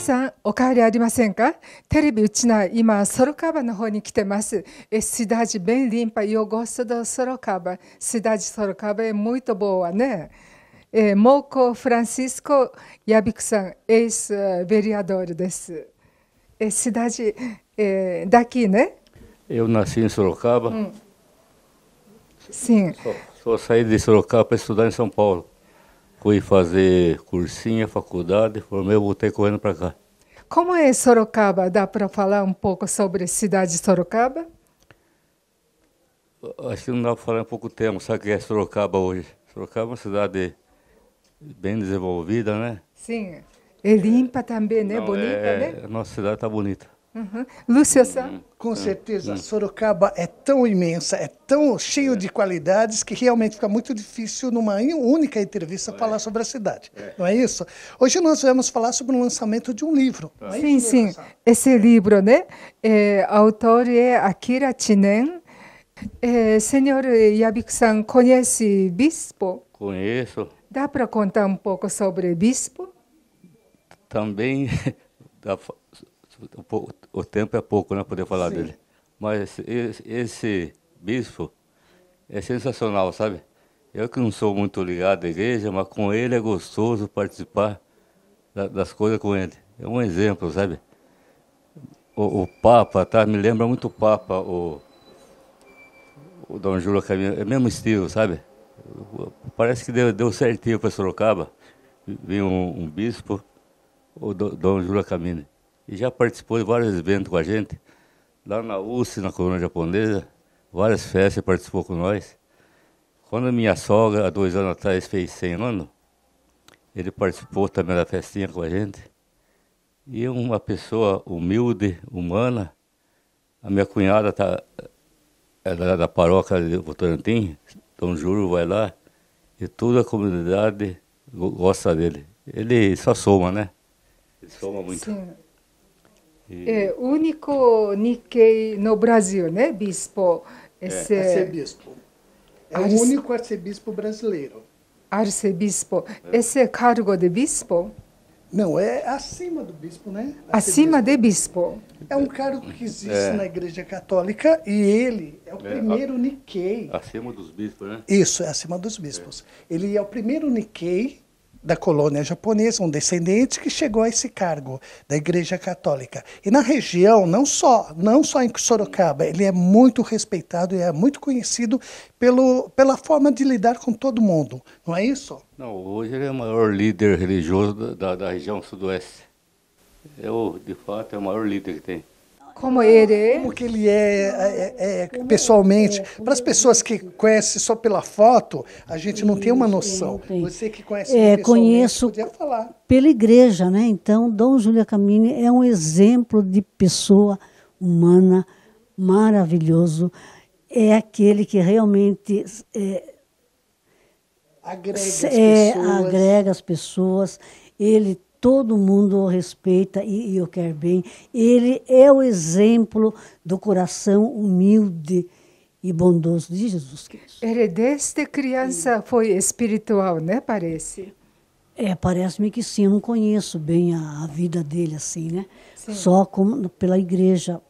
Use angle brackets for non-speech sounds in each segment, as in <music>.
さん、お帰りありませんかテレビうちな今、ソロカバの方に来てます。え、すだじ、ン・利んぱ、よごすド・ソロカバ。スダジ・ソロカバ、え、もト・とーはね。え、モーコ・フランシスコ・ヤビクさん、エース・ベリアドールです。え、スダジ、え、だきね。Eu nasci em Sorocaba. Hum. Sim. Só, só saí de Sorocaba para estudar em São Paulo. Fui fazer cursinho, faculdade, formei, voltei correndo para cá. Como é Sorocaba? Dá para falar um pouco sobre a cidade de Sorocaba? Acho que não dá para falar em pouco tempo. Sabe o que é Sorocaba hoje? Sorocaba é uma cidade bem desenvolvida, né? Sim. é limpa também, né? Não, bonita, é... né? A nossa cidade está bonita. Uhum. Lúcia Sá? Uhum. Com uhum. certeza, uhum. Sorocaba é tão imensa, é tão cheio é. de qualidades que realmente fica muito difícil numa única entrevista é. falar sobre a cidade. É. Não é isso? Hoje nós vamos falar sobre o lançamento de um livro. Tá. É sim, sim. Esse livro, né? É, autor é Akira Chinen. É, senhor Yabik-san, conhece Bispo? Conheço. Dá para contar um pouco sobre Bispo? Também <laughs> um pouco o tempo é pouco, né, poder falar Sim. dele. Mas esse, esse bispo é sensacional, sabe? Eu que não sou muito ligado à igreja, mas com ele é gostoso participar da, das coisas com ele. É um exemplo, sabe? O, o Papa, tá? Me lembra muito o Papa, o, o Dom Júlio Camilo. É o mesmo estilo, sabe? Parece que deu, deu certinho para Sorocaba. vir um, um bispo, o Dom Júlio Camilo e já participou de vários eventos com a gente. Lá na UCI, na coluna japonesa, várias festas participou com nós. Quando minha sogra, há dois anos atrás, fez 100 anos, ele participou também da festinha com a gente. E uma pessoa humilde, humana. A minha cunhada tá, é da, paróquia de Votorantim, Dom Juro vai lá, e toda a comunidade gosta dele. Ele só soma, né? Ele soma muito. Sim, e... É, único Nikkei no Brasil, né, bispo? É, Esse... É, arcebispo. É Arce... o único arcebispo brasileiro. Arcebispo. É. Esse é cargo de bispo? Não, é acima do bispo, né? Arcebispo. Acima de bispo. É um cargo que existe é. na Igreja Católica e ele é o é, primeiro é. Nikkei. Acima dos bispos, né? Isso, é acima dos bispos. É. Ele é o primeiro Nikkei da colônia japonesa, um descendente que chegou a esse cargo da Igreja Católica. E na região, não só, não só em Sorocaba, ele é muito respeitado e é muito conhecido pelo, pela forma de lidar com todo mundo, não é isso? Não, hoje ele é o maior líder religioso da, da região sudoeste. Eu, é de fato, é o maior líder que tem como ele, é. como que ele é, é, é, é pessoalmente. Para as pessoas que conhecem só pela foto, a gente não tem uma noção. Você que conhece é, conheço falar. pela igreja, né? Então, Dom Júlio Camini é um exemplo de pessoa humana maravilhoso. É aquele que realmente é, agrega, as é, pessoas. agrega as pessoas. Ele todo mundo o respeita e, e o quer bem. Ele é o exemplo do coração humilde e bondoso de Jesus Cristo. Ele desde criança foi espiritual, né? Parece. É, parece-me que sim. Eu não conheço bem a, a vida dele assim, né? Sim. Só como, pela igreja,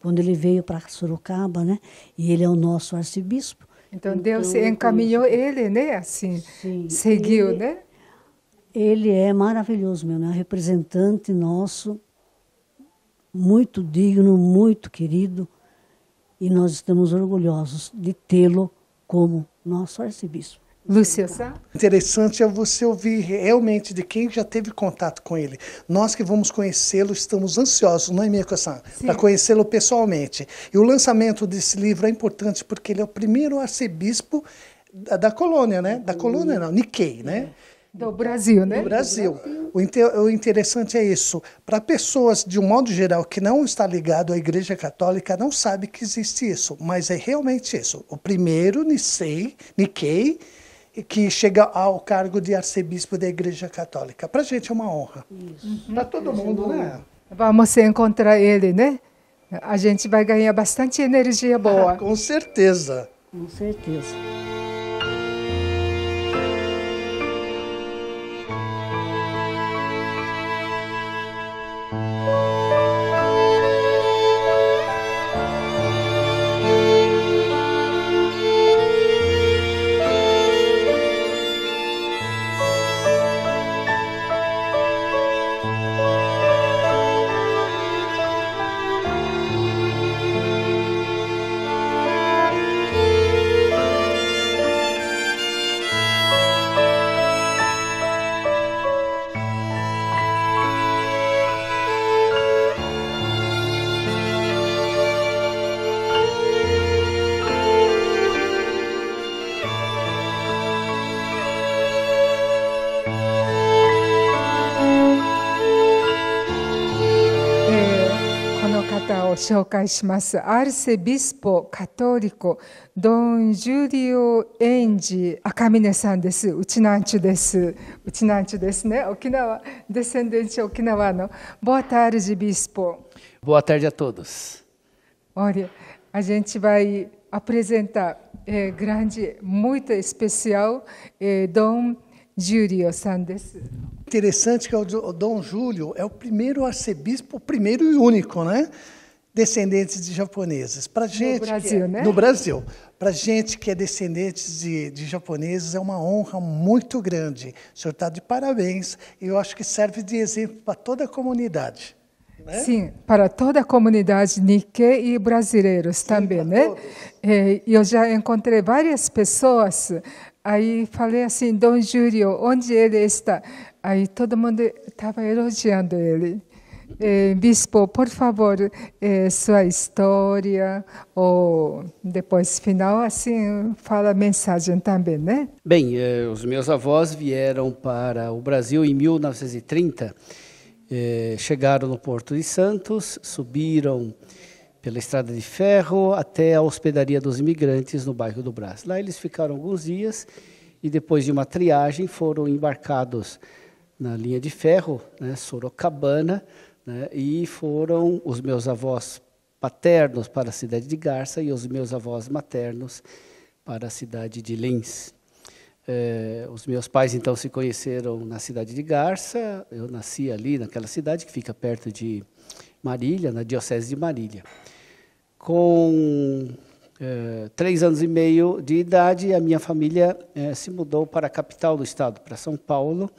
quando ele veio para Sorocaba, né? E ele é o nosso arcebispo. Então, então Deus encaminhou ele, né? Assim, sim. seguiu, ele, né? ele é maravilhoso meu, é né? um representante nosso, muito digno, muito querido, e nós estamos orgulhosos de tê-lo como nosso arcebispo. Lúcio Sá? Interessante é você ouvir realmente de quem já teve contato com ele. Nós que vamos conhecê-lo, estamos ansiosos, não é, Mirko Sá? Para conhecê-lo pessoalmente. E o lançamento desse livro é importante porque ele é o primeiro arcebispo da, da colônia, né? Da colônia, não, Nikkei, né? É do Brasil, né? Do Brasil. O, o interessante é isso. Para pessoas, de um modo geral, que não está ligado à Igreja Católica, não sabe que existe isso. Mas é realmente isso. O primeiro Nicei, Nikkei, que chega ao cargo de arcebispo da Igreja Católica. Para a gente é uma honra. Para todo uhum. mundo, né? Vamos encontrar ele, né? A gente vai ganhar bastante energia boa. Ah, <laughs> com certeza. Com certeza. 紹介します。アルセビスポ・カトリコ、ドン・ジュリオ・エンジ・赤峰さんです。うちなんちゅです。うちなんちゅですね。沖縄、デセンデンチ沖縄の。Boa tarde, bispo. Boa tarde a todos. Olha, a gente vai apresentar grande, muito especial, Dom Júlio Sandes. Interessante que é o Dom Júlio é o primeiro arcebispo, o primeiro e único, né? descendentes de japoneses. Para gente no Brasil, é, né? No Brasil. Para gente que é descendente de, de, japoneses, é uma honra muito grande. O senhor está de parabéns e eu acho que serve de exemplo para toda a comunidade. Né? Sim, para toda a comunidade Nikkei e brasileiros Sim, também, né? É, eu já encontrei várias pessoas, aí falei assim, Dom Júlio, onde ele está? Aí todo mundo estava elogiando ele eh, bispo, por favor, eh, sua história, ou depois final, assim, fala a mensagem também, né? Bem, eh, os meus avós vieram para o Brasil em 1930, eh, chegaram no Porto de Santos, subiram pela estrada de ferro até a hospedaria dos imigrantes no bairro do Brás. Lá eles ficaram alguns dias e depois de uma triagem foram embarcados na linha de ferro, né, Sorocabana, né? E foram os meus avós paternos para a cidade de Garça e os meus avós maternos para a cidade de Lins. É, os meus pais então se conheceram na cidade de Garça, eu nasci ali naquela cidade que fica perto de Marília, na Diocese de Marília. Com é, três anos e meio de idade, a minha família é, se mudou para a capital do estado, para São Paulo,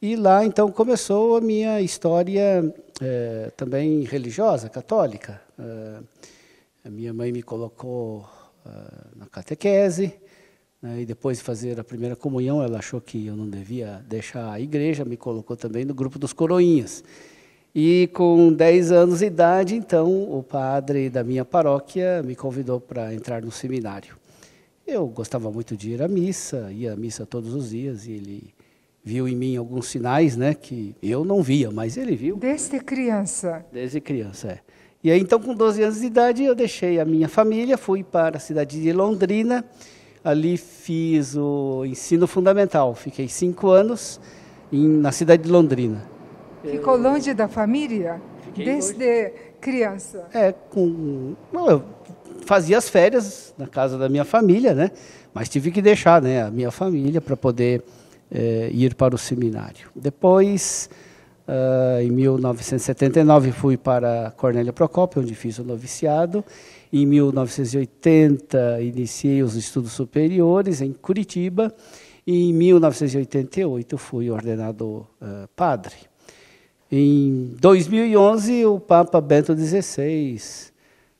e lá então começou a minha história é, também religiosa, católica. É, a minha mãe me colocou é, na catequese, né, e depois de fazer a primeira comunhão, ela achou que eu não devia deixar a igreja, me colocou também no grupo dos coroinhas. E com 10 anos de idade, então, o padre da minha paróquia me convidou para entrar no seminário. Eu gostava muito de ir à missa, ia à missa todos os dias, e ele viu em mim alguns sinais, né, que eu não via, mas ele viu. Desde criança. Desde criança, é. E aí então com 12 anos de idade eu deixei a minha família, fui para a cidade de Londrina. Ali fiz o ensino fundamental, fiquei cinco anos em, na cidade de Londrina. Ficou longe da família? Fiquei desde longe. criança. É, com bom, eu fazia as férias na casa da minha família, né? Mas tive que deixar, né, a minha família para poder eh, ir para o seminário. Depois, uh, em 1979, fui para Cornélia Procópio, onde fiz o noviciado. Em 1980, iniciei os estudos superiores em Curitiba. E em 1988, fui ordenado uh, padre. Em 2011, o Papa Bento XVI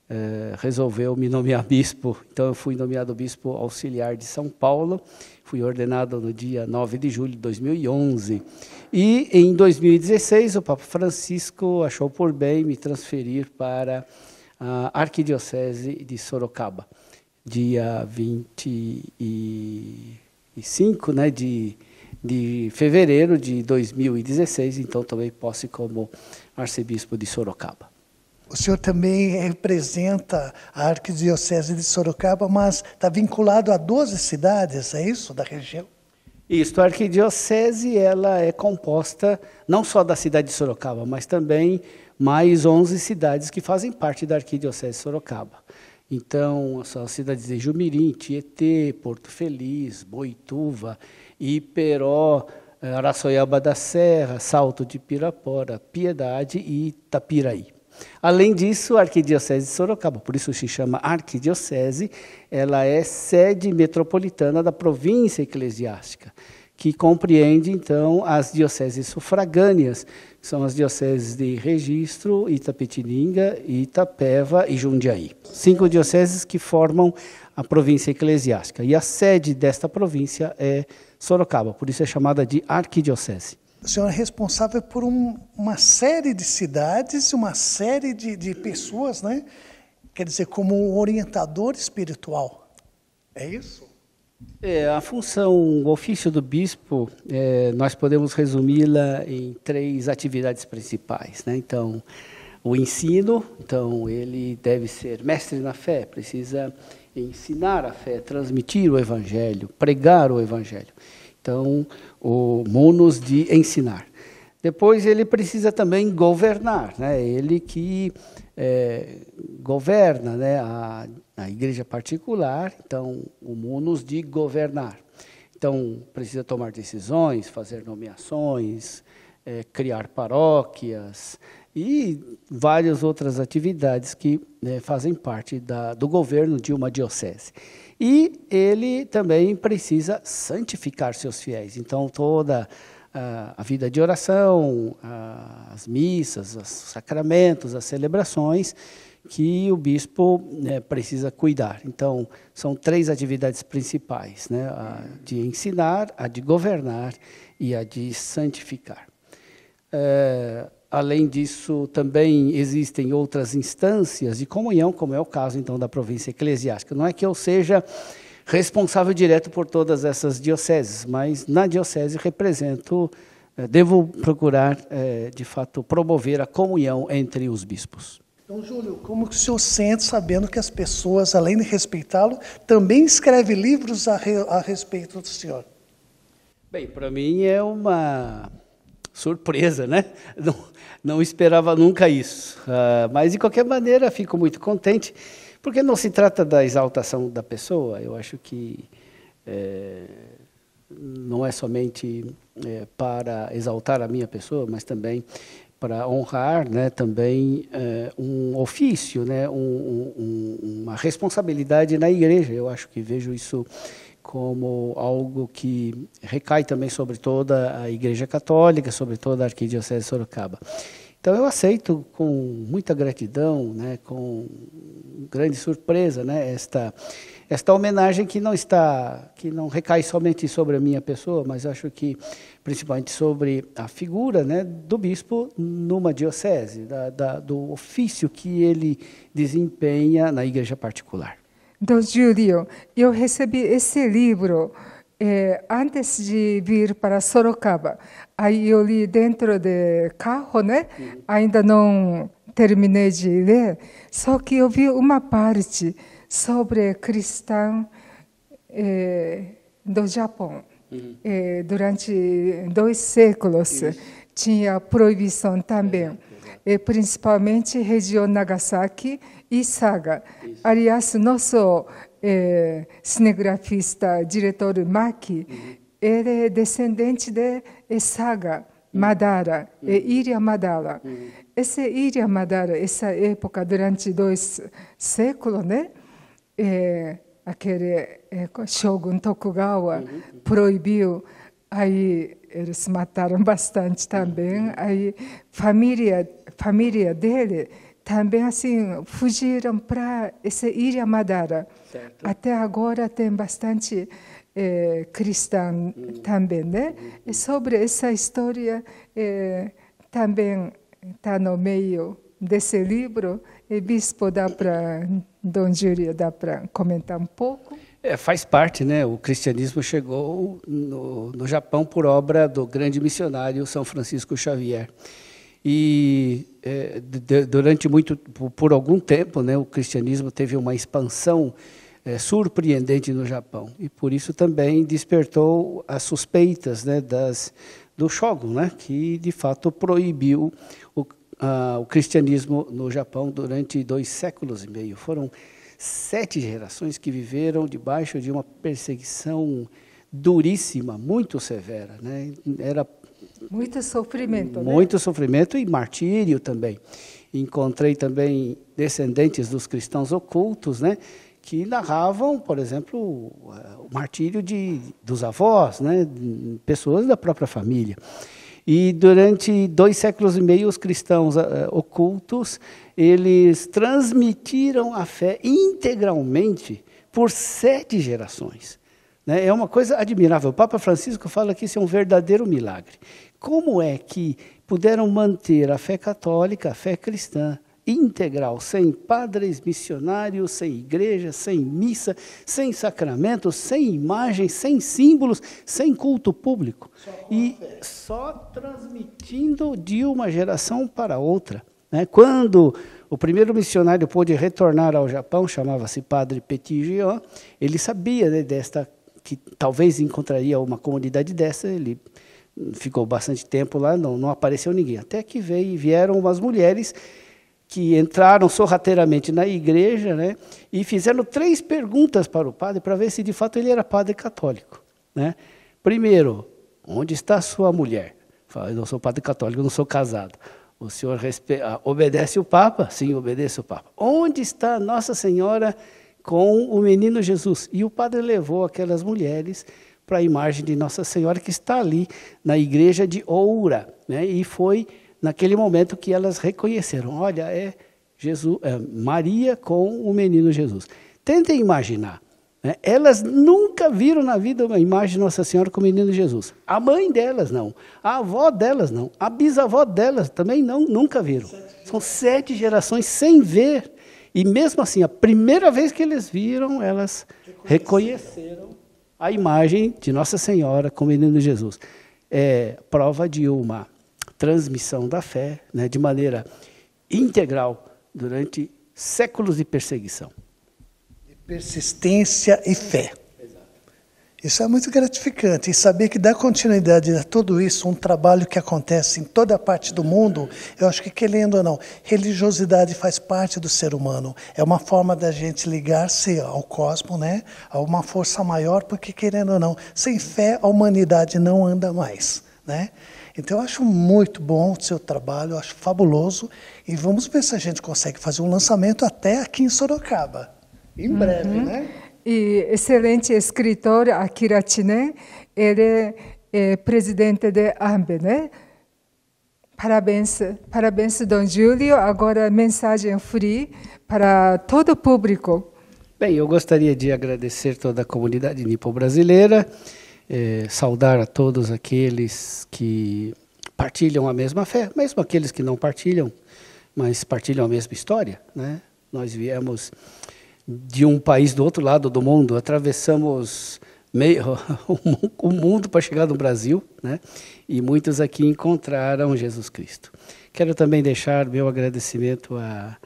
eh, resolveu me nomear <laughs> bispo. Então, eu fui nomeado bispo auxiliar de São Paulo. Fui ordenado no dia 9 de julho de 2011. E em 2016, o Papa Francisco achou por bem me transferir para a Arquidiocese de Sorocaba. Dia 25 né, de, de fevereiro de 2016, então também posse como arcebispo de Sorocaba. O senhor também representa a Arquidiocese de Sorocaba, mas está vinculado a 12 cidades, é isso, da região? Isso, a Arquidiocese ela é composta não só da cidade de Sorocaba, mas também mais 11 cidades que fazem parte da Arquidiocese de Sorocaba. Então, são as cidades de Jumirim, Tietê, Porto Feliz, Boituva, Iperó, Araçoiaba da Serra, Salto de Pirapora, Piedade e Itapiraí. Além disso, a Arquidiocese de Sorocaba, por isso se chama Arquidiocese, ela é sede metropolitana da província eclesiástica, que compreende, então, as dioceses sufragâneas, que são as dioceses de Registro, Itapetininga, Itapeva e Jundiaí. Cinco dioceses que formam a província eclesiástica. E a sede desta província é Sorocaba, por isso é chamada de Arquidiocese o senhor é responsável por um, uma série de cidades, uma série de, de pessoas, né? Quer dizer, como orientador espiritual. É isso? É, a função, o ofício do bispo, é, nós podemos resumi-la em três atividades principais. Né? Então, o ensino, então ele deve ser mestre na fé, precisa ensinar a fé, transmitir o evangelho, pregar o evangelho. Então, o monos de ensinar. Depois ele precisa também governar, né? Ele que é, governa, né? A, a igreja particular, então o monos de governar. Então precisa tomar decisões, fazer nomeações, é, criar paróquias e várias outras atividades que né, fazem parte da, do governo de uma diocese. E ele também precisa santificar seus fiéis. Então, toda ah, a vida de oração, ah, as missas, os sacramentos, as celebrações que o bispo né, precisa cuidar. Então, são três atividades principais: né? a de ensinar, a de governar e a de santificar. Eh, além disso, também existem outras instâncias de comunhão, como é o caso então da província eclesiástica. Não é que eu seja responsável direto por todas essas dioceses, mas na diocese represento, eh, devo procurar, eh, de fato, promover a comunhão entre os bispos. Então, Júlio, como que o senhor sente sabendo que as pessoas, além de respeitá-lo, também escrevem livros a, re... a respeito do senhor? Bem, para mim é uma surpresa, né? <laughs> Não, não esperava nunca isso. Ah, mas, de qualquer maneira, fico muito contente, porque não se trata da exaltação da pessoa, eu acho que é, não é somente é, para exaltar a minha pessoa, mas também para honrar né, também é, um ofício, né, um, um, uma responsabilidade na igreja. Eu acho que vejo isso como algo que recai também sobre toda a Igreja Católica, sobre toda a Arquidiocese de Sorocaba. Então eu aceito com muita gratidão, né, com grande surpresa, né, esta esta homenagem que não está que não recai somente sobre a minha pessoa, mas acho que principalmente sobre a figura, né, do bispo numa diocese, da, da, do ofício que ele desempenha na igreja particular. Então, Júlio, eu recebi esse livro eh, antes de vir para Sorocaba. Aí eu li dentro de carro, né? Uhum. Ainda não terminei de ler, só que eu vi uma parte sobre cristão eh, do Japão. Uhum. É, durante dois séculos Isso. tinha proibição também, é, é, principalmente região Nagasaki e Saga. Isso. Aliás, nosso é, cinegrafista, diretor Maki, uhum. ele é descendente de Saga. Uhum. Madara, uhum. Ilha Madara. Uhum. Essa Ilha Madara, essa época, durante dois séculos, né? É, aquele é, Shogun Tokugawa uhum. proibiu, aí eles se mataram <laughs> bastante também. Aí família família dele também assim fugiram para essa ilha Madara. Certo. Até agora tem bastante é, cristã uhum. também, né? Uhum. sobre essa história é, também está no meio desse livro. E bispo dá para Dom Júlio, dá para comentar um pouco? É, faz parte, né? O cristianismo chegou no, no Japão por obra do grande missionário São Francisco Xavier. E é, durante muito, por algum tempo, né, o cristianismo teve uma expansão é, surpreendente no Japão. E por isso também despertou as suspeitas né, das, do Shogun, né, que de fato proibiu o uh, o cristianismo no Japão durante dois séculos e meio. Foram sete gerações que viveram debaixo de uma perseguição duríssima, muito severa. Né? Era muito sofrimento. Né? Muito né? sofrimento e martírio também. Encontrei também descendentes dos cristãos ocultos, né? que narravam, por exemplo, o eh, martírio de, dos avós, né? pessoas da própria família. E durante dois séculos e meio, os cristãos uh, ocultos, eles transmitiram a fé integralmente por sete gerações. Né? É uma coisa admirável. O Papa Francisco fala que isso é um verdadeiro milagre. Como é que puderam manter a fé católica, a fé cristã, integral, sem padres missionários, sem igreja, sem missa, sem sacramentos, sem imagens, sem símbolos, sem culto público. Só e só transmitindo de uma geração para outra. Né? Quando o primeiro missionário pôde retornar ao Japão, chamava-se Padre Petit Gio, ele sabia né, desta que talvez encontraria uma comunidade dessa, ele ficou bastante tempo lá, não, não apareceu ninguém. Até que veio, vieram umas mulheres que entraram sorrateiramente na igreja né, e fizeram três perguntas para o padre para ver se de fato ele era padre católico. Né? Primeiro, onde está sua mulher? Fala, eu não sou padre católico, eu não sou casado. O senhor respe... Ah, obedece o Papa? Sim, obedece o Papa. Onde está Nossa Senhora com o menino Jesus? E o padre levou aquelas mulheres para a imagem de Nossa Senhora que está ali na igreja de Oura. Né? E foi naquele momento que elas reconheceram, olha, é, Jesus, é Maria com o menino Jesus. Tentem imaginar, né? elas nunca viram na vida uma imagem de Nossa Senhora com o menino Jesus. A mãe delas não, a avó delas não, a bisavó delas também não, nunca viram. São sete gerações sem ver. E mesmo assim, a primeira vez que eles viram, elas reconheceram, reconheceram a imagem de Nossa Senhora com o menino Jesus. É prova de uma transmissão da fé né, de maneira integral durante séculos de perseguição. Persistência e fé. Isso é muito gratificante. E saber que dá continuidade a tudo isso, um trabalho que acontece em toda a parte do mundo, eu acho que, querendo ou não, religiosidade faz parte do ser humano. É uma forma da gente ligar-se ao cosmo, né? a uma força maior, porque, querendo ou não, sem fé a humanidade não anda mais. Né? Então eu acho muito bom o seu trabalho, eu acho fabuloso e vamos ver se a gente consegue fazer um lançamento até aqui em Sorocaba. Em uhum. breve, uhum. né? E excelente escritor Akira Chiné, ele é presidente da AMBE, né? Parabéns, parabéns, Dom Júlio. Agora, mensagem free para todo o público. Bem, eu gostaria de agradecer toda a comunidade nipo-brasileira é, saudar a todos aqueles que partilham a mesma fé, mesmo aqueles que não partilham, mas partilham a mesma história. Né? Nós viemos de um país do outro lado do mundo, atravessamos meio, <laughs> o mundo para chegar no Brasil, né? e muitos aqui encontraram Jesus Cristo. Quero também deixar meu agradecimento à,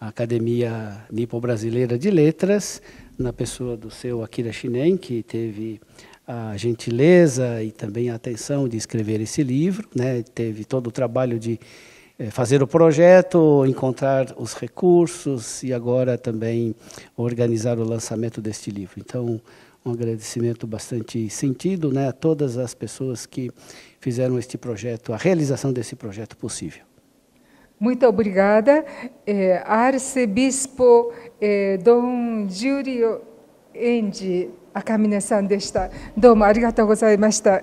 Academia Nipo Brasileira de Letras, na pessoa do seu Akira Shinen, que teve a gentileza e também a atenção de escrever esse livro, né? Teve todo o trabalho de eh, fazer o projeto, encontrar os recursos e agora também organizar o lançamento deste livro. Então, um agradecimento bastante sentido, né, a todas as pessoas que fizeram este projeto, a realização desse projeto possível. Muito obrigada, eh, arcebispo é, Dom Júlio Endi. 赤嶺さんでしたどうもありがとうございました